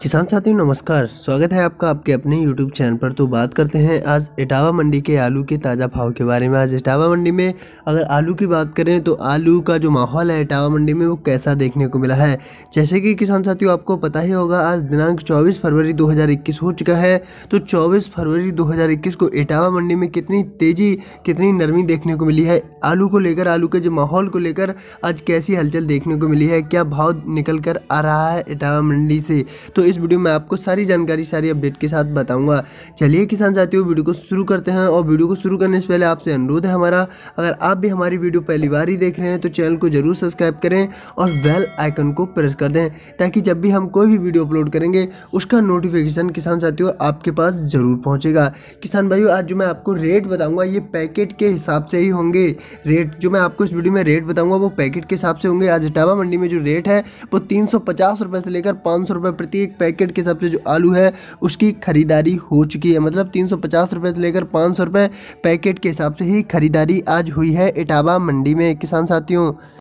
किसान साथियों नमस्कार स्वागत है आपका आपके अपने यूट्यूब चैनल पर तो बात करते हैं आज इटावा मंडी के आलू के ताज़ा भाव के बारे में आज इटावा मंडी में अगर आलू की बात करें तो आलू का जो माहौल है इटावा मंडी में वो कैसा देखने को मिला है जैसे कि किसान साथियों आपको पता ही होगा आज दिनांक चौबीस फरवरी दो हो चुका है तो चौबीस फरवरी दो को इटावा मंडी में कितनी तेज़ी कितनी नरमी देखने को मिली है आलू को लेकर आलू के जो माहौल को लेकर आज कैसी हलचल देखने को मिली है क्या भाव निकल कर आ रहा है इटावा मंडी से तो दोस्तों इस वीडियो में आपको सारी जानकारी सारी अपडेट के साथ बताऊंगा चलिए किसान साथियों वीडियो को शुरू करते हैं और वीडियो को शुरू करने से पहले आपसे अनुरोध है हमारा अगर आप भी हमारी वीडियो पहली बार ही देख रहे हैं तो चैनल को जरूर सब्सक्राइब करें और बेल आइकन को प्रेस कर दें ताकि जब भी हम कोई भी वीडियो अपलोड करेंगे उसका नोटिफिकेशन किसान साथियों आपके पास ज़रूर पहुँचेगा किसान भाइयों आज जो मैं आपको रेट बताऊँगा ये पैकेट के हिसाब से ही होंगे रेट जो मैं आपको इस वीडियो में रेट बताऊँगा वो पैकेट के हिसाब से होंगे आज इटावा मंडी में जो रेट है वो तीन सौ से लेकर पाँच सौ प्रति एक पैकेट के हिसाब से जो आलू है उसकी ख़रीदारी हो चुकी है मतलब तीन सौ से लेकर पाँच पैकेट के हिसाब से ही ख़रीदारी आज हुई है इटावा मंडी में किसान साथियों